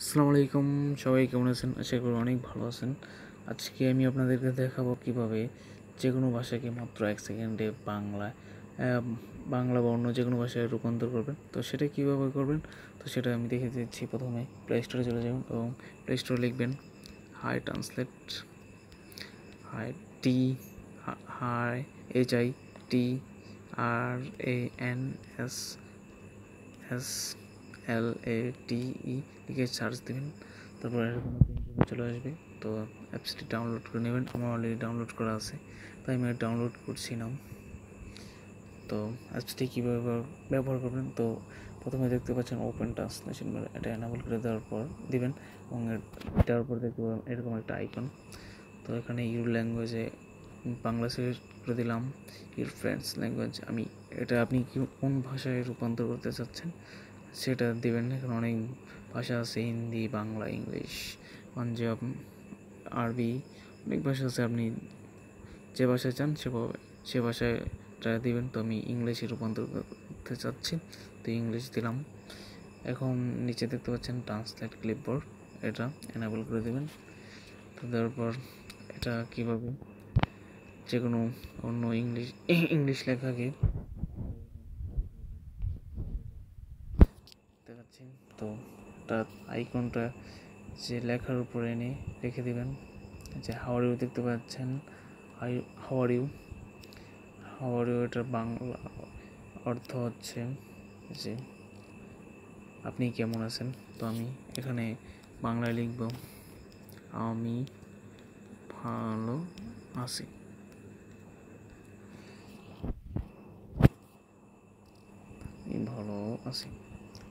আসসালামু আলাইকুম সবাই কেমন আছেন আশা করি অনেক ভালো আছেন আজকে আমি আপনাদেরকে দেখাবো কিভাবে যে কোনো ভাষাকে মাত্র এক সেকেন্ডে বাংলা বাংলা বা অন্য যে কোনো ভাষায় রূপান্তর করবেন তো সেটা কীভাবে করবেন তো সেটা আমি দেখে দিচ্ছি প্রথমে প্লে স্টোরে চলে যাবেন এবং প্লে স্টোরে লিখবেন hi translate hi T hi H I T R A N S S L A T E লিখে সার্চ দেবেন তারপর চলে আসবে তো অ্যাপসটি ডাউনলোড করে নেবেন আমার অলরেডি ডাউনলোড করা আছে তাই আমি ডাউনলোড করছিলাম তো অ্যাপসটি কীভাবে ব্যবহার করবেন তো প্রথমে দেখতে পাচ্ছেন ওপেন ট্রান্সলেশন এটা এনাবল করে দেওয়ার পর দিবেন এবং দেওয়ার পর দেখতে পাবেন এরকম একটা আইকন তো এখানে ইউর ল্যাঙ্গুয়েজে বাংলা সিলেক্ট করে দিলাম ইউর ফ্রেন্ডস ল্যাঙ্গুয়েজ আমি এটা আপনি কোন ভাষায় রূপান্তর করতে চাচ্ছেন সেটা দেবেন না কারণ অনেক ভাষা আছে হিন্দি বাংলা ইংলিশ পাঞ্জাব আরবি অনেক ভাষা আছে আপনি যে ভাষায় চান সে সে ভাষায় দেবেন তো আমি ইংলিশে রূপান্তর করতে চাচ্ছি তো ইংলিশ দিলাম এখন নিচে দেখতে পাচ্ছেন ট্রান্সলেট ক্লিপবোর্ড এটা এনাবল করে দেবেন তো তারপর এটা কীভাবে যে কোনো অন্য ইংলিশ ইংলিশ লেখাকে পাচ্ছেন তো তার আইকনটা যে লেখার উপরে এনে রেখে দেবেন যে হাওয়ার ইউ দেখতে পাচ্ছেন I how are you how are you এটার বাংলা অর্থ হচ্ছে যে আপনি কেমন আছেন তো আমি এখানে বাংলায় লিখব আমি ভালো আছি ভালো আছি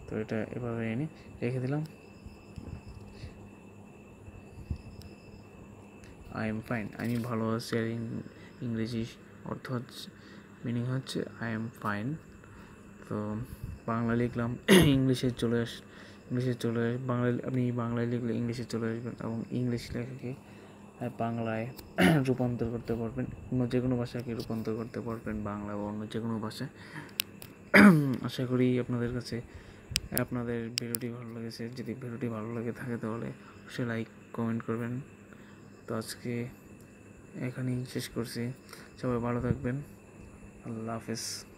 তো এটা এভাবে এনে রেখে দিলাম আই এম ফাইন আমি ভালো আছি আর ইংরেজি অর্থ হচ্ছে মিনিং হচ্ছে আই এম ফাইন তো বাংলা লিখলাম ইংলিশে চলে আস ইংলিশে চলে আস বাংলা আপনি বাংলায় লিখলে ইংলিশে চলে আসবেন এবং ইংলিশ লেখাকে বাংলায় রূপান্তর করতে পারবেন অন্য যে কোনো ভাষাকে রূপান্তর করতে পারবেন বাংলা বা অন্য যে কোনো ভাষায় আশা করি আপনাদের কাছে আপনাদের ভিডিওটি ভালো লেগেছে যদি ভিডিওটি ভালো লেগে থাকে তাহলে সে লাইক কমেন্ট করবেন তো আজকে এখানেই শেষ করছি সবাই ভালো থাকবেন আল্লাহ হাফেজ